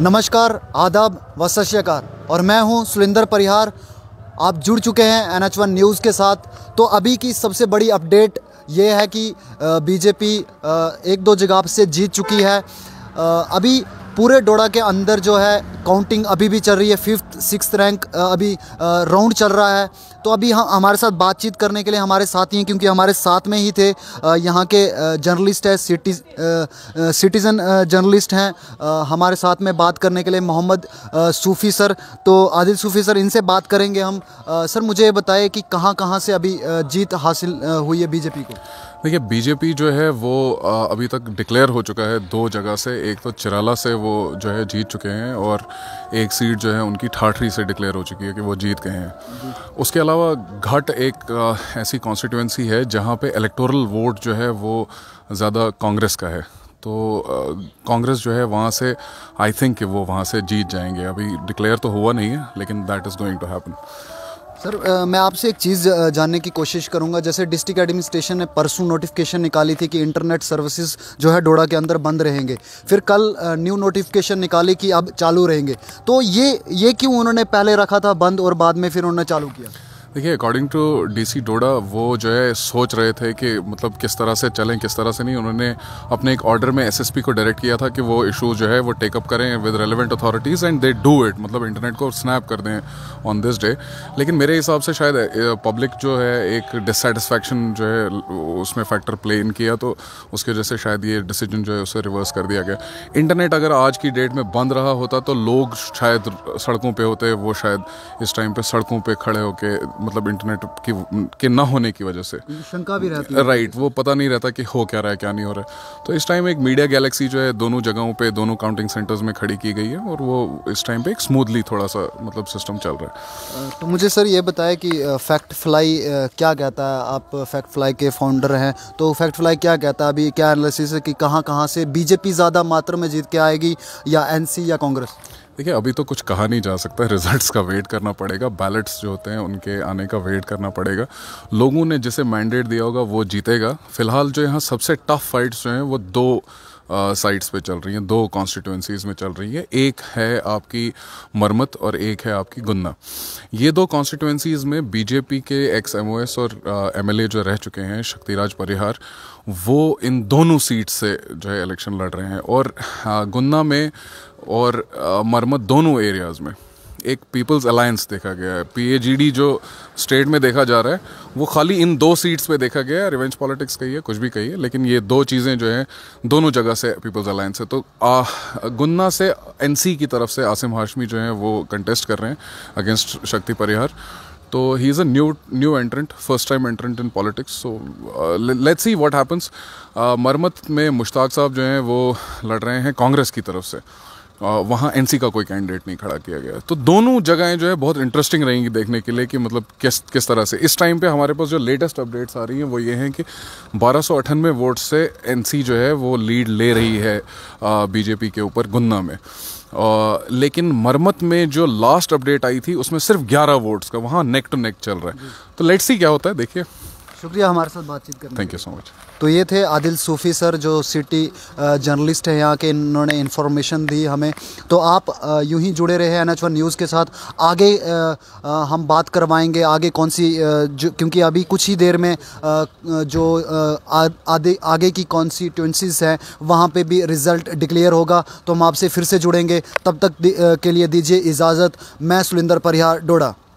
नमस्कार आदाब व और मैं हूं सुरेंद्र परिहार आप जुड़ चुके हैं एन एच वन न्यूज़ के साथ तो अभी की सबसे बड़ी अपडेट ये है कि बीजेपी एक दो जगह से जीत चुकी है अभी पूरे डोडा के अंदर जो है काउंटिंग अभी भी चल रही है फिफ्थ सिक्स रैंक अभी राउंड चल रहा है तो अभी हम हाँ, हमारे साथ बातचीत करने के लिए हमारे साथ ही हैं क्योंकि हमारे साथ में ही थे यहाँ के जर्नलिस्ट है सिटीज सिटीज़न जर्नलिस्ट हैं हमारे साथ में बात करने के लिए मोहम्मद सूफ़ी सर तो आदिल सूफ़ी सर इनसे बात करेंगे हम सर मुझे ये बताए कि कहाँ कहाँ से अभी जीत हासिल हुई है बीजेपी को देखिए बीजेपी जो है वो अभी तक डिक्लेयर हो चुका है दो जगह से एक तो चिराला से वो जो है जीत चुके हैं और एक सीट जो है उनकी ठाठरी से डिक्लेयर हो चुकी है कि वो जीत गए हैं उसके अलावा घट एक ऐसी कॉन्स्टिट्यूंसी है जहाँ पे इलेक्टोरल वोट जो है वो ज़्यादा कांग्रेस का है तो कांग्रेस जो है वहाँ से आई थिंक वो वहाँ से जीत जाएंगे अभी डिक्लेयर तो हुआ नहीं है लेकिन that is going to happen sir आ, मैं आपसे एक चीज़ जानने की कोशिश करूंगा जैसे डिस्ट्रिक्ट एडमिनिस्ट्रेशन ने परसों नोटिफिकेशन निकाली थी कि इंटरनेट सर्विसेज जो है डोडा के अंदर बंद रहेंगे फिर कल न्यू नोटिफिकेशन निकाली कि अब चालू रहेंगे तो ये ये क्यों उन्होंने पहले रखा था बंद और बाद में फिर उन्होंने चालू किया देखिए अकॉर्डिंग टू डीसी डोडा वो जो है सोच रहे थे कि मतलब किस तरह से चलें किस तरह से नहीं उन्होंने अपने एक ऑर्डर में एसएसपी को डायरेक्ट किया था कि वो इशू जो है वो टेकअप करें with relevant authorities and they do it मतलब इंटरनेट को स्नैप कर दें ऑन दिस डे लेकिन मेरे हिसाब से शायद पब्लिक जो है एक डिससेटिस्फैक्शन जो है उसमें फैक्टर प्ले इन किया तो उसकी वजह से शायद ये डिसीजन जो है उसे रिवर्स कर दिया गया इंटरनेट अगर आज की डेट में बंद रहा होता तो लोग शायद सड़कों पर होते वो शायद इस टाइम पर सड़कों पर खड़े होकर मतलब इंटरनेट की के ना होने की वजह से शंका भी रहती है राइट वो पता नहीं रहता कि हो क्या रहा है क्या नहीं हो रहा है तो इस टाइम एक मीडिया गैलेक्सी जो है दोनों जगहों पे दोनों काउंटिंग सेंटर्स में खड़ी की गई है और वो इस टाइम पे एक स्मूथली थोड़ा सा मतलब सिस्टम चल रहा है तो मुझे सर ये बताया कि फैक्ट फ्लाई क्या कहता है आप फैक्ट फ्लाई के फाउंडर हैं तो फैक्ट फ्लाई क्या कहता है अभी क्या एनालिसिस है कि कहाँ कहाँ से बीजेपी ज़्यादा मात्रा में जीत के आएगी या एन या कांग्रेस देखिए अभी तो कुछ कहा नहीं जा सकता रिजल्ट्स का वेट करना पड़ेगा बैलेट्स जो होते हैं उनके आने का वेट करना पड़ेगा लोगों ने जिसे मैंडेट दिया होगा वो जीतेगा फिलहाल जो यहाँ सबसे टफ फाइट्स जो हैं वो दो साइट्स पे चल रही हैं दो कॉन्स्टिट्यूंसीज़ में चल रही है एक है आपकी मरमत और एक है आपकी गुन्ना ये दो कॉन्स्टिट्यूंसीज़ में बीजेपी के एक्स एम और एम uh, जो रह चुके हैं शक्तिराज परिहार वो इन दोनों सीट से जो है इलेक्शन लड़ रहे हैं और uh, गुन्ना में और uh, मरमत दोनों एरियाज़ में एक पीपल्स अलायंस देखा गया है पीएजीडी जो स्टेट में देखा जा रहा है वो खाली इन दो सीट्स पे देखा गया है रिवेंज पॉलिटिक्स कहिए कुछ भी कहिए लेकिन ये दो चीज़ें जो हैं दोनों जगह से पीपल्स अलायंस है तो आ, गुन्ना से एनसी की तरफ से आसिम हाशमी जो हैं वो कंटेस्ट कर रहे हैं अगेंस्ट शक्ति परिहार तो he is a new new entrant first time entrant in politics so let's see what happens मरमत में मुश्ताक साहब जो हैं वो लड़ रहे हैं कांग्रेस की तरफ से वहाँ एन का कोई कैंडिडेट नहीं खड़ा किया गया तो दोनों जगहें जो है बहुत इंटरेस्टिंग रहेंगी देखने के लिए कि मतलब किस किस तरह से इस टाइम पे हमारे पास जो लेटेस्ट अपडेट्स आ रही हैं वो ये हैं कि बारह सौ अठानवे वोट से एन जो है वो लीड ले रही है बीजेपी के ऊपर गुन्ना में आ, लेकिन मरमत में जो लास्ट अपडेट आई थी उसमें सिर्फ ग्यारह वोट्स का वहाँ नेक टू नेक चल रहा है तो लेट्स ही क्या होता है देखिए शुक्रिया हमारे साथ बातचीत करने थैंक यू सो मच तो ये थे आदिल सूफ़ी सर जो सिटी जर्नलिस्ट हैं यहाँ के इन्होंने इन्फॉर्मेशन दी हमें तो आप यूं ही जुड़े रहे एन एच वन न्यूज़ के साथ आगे हम बात करवाएंगे आगे कौन सी जो क्योंकि अभी कुछ ही देर में जो आदे आगे की ट्वेंसीज हैं वहाँ पर भी रिज़ल्ट डिक्लेयर होगा तो हम आपसे फिर से जुड़ेंगे तब तक के लिए दीजिए इजाज़त मैं सुलिंदर परिहार डोडा